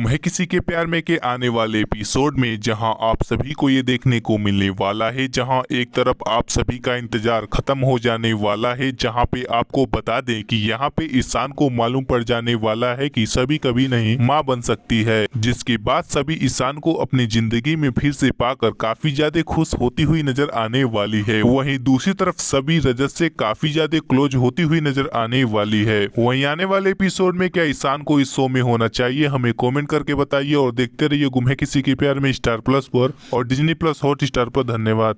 मैं किसी के प्यार में के आने वाले एपिसोड में जहां आप सभी को ये देखने को मिलने वाला है जहां एक तरफ आप सभी का इंतजार खत्म हो जाने वाला है जहां पे आपको बता दें कि यहां पे ईशान को मालूम पड़ जाने वाला है कि सभी कभी नहीं मां बन सकती है जिसके बाद सभी ईशान को अपनी जिंदगी में फिर से पाकर काफी ज्यादा खुश होती हुई नजर आने वाली है वही दूसरी तरफ सभी रजत से काफी ज्यादा क्लोज होती हुई नजर आने वाली है वही आने वाले एपिसोड में क्या ईशान को इस शो में होना चाहिए हमें कॉमेंट कमेंट करके बताइए और देखते रहिए गुमे किसी की प्यार में स्टार प्लस पर और डिजनी प्लस हॉट स्टार पर धन्यवाद